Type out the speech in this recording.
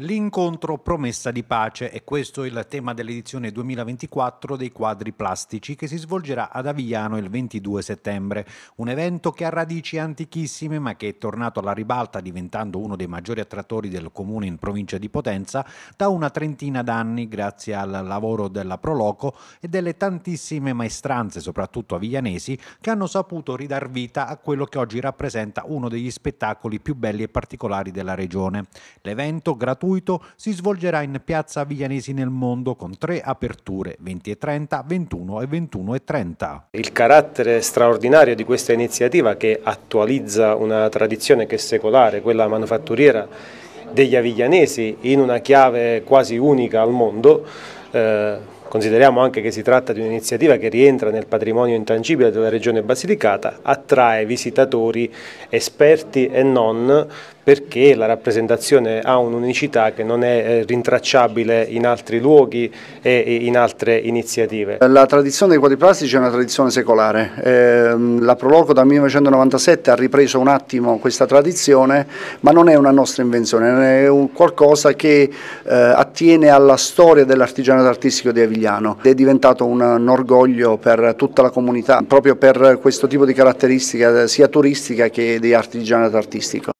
L'incontro Promessa di pace è questo il tema dell'edizione 2024 dei quadri plastici che si svolgerà ad Avigliano il 22 settembre, un evento che ha radici antichissime ma che è tornato alla ribalta diventando uno dei maggiori attrattori del comune in provincia di Potenza da una trentina d'anni grazie al lavoro della Proloco e delle tantissime maestranze, soprattutto aviglianesi, che hanno saputo ridar vita a quello che oggi rappresenta uno degli spettacoli più belli e particolari della regione. L'evento gratuito gratuito si svolgerà in piazza Viglianesi nel Mondo con tre aperture 20.30, 21 e 21.30. Il carattere straordinario di questa iniziativa che attualizza una tradizione che è secolare, quella manufatturiera degli aviglianesi in una chiave quasi unica al mondo, eh, consideriamo anche che si tratta di un'iniziativa che rientra nel patrimonio intangibile della regione Basilicata, attrae visitatori esperti e non perché la rappresentazione ha un'unicità che non è eh, rintracciabile in altri luoghi e in altre iniziative. La tradizione dei quadri plastici è una tradizione secolare, eh, la Proloco dal 1997 ha ripreso un attimo questa tradizione ma non è una nostra invenzione, è qualcosa che eh, attiene alla storia dell'artigianato artistico di Avigliano è diventato un orgoglio per tutta la comunità proprio per questo tipo di caratteristica sia turistica che di artigianato artistico.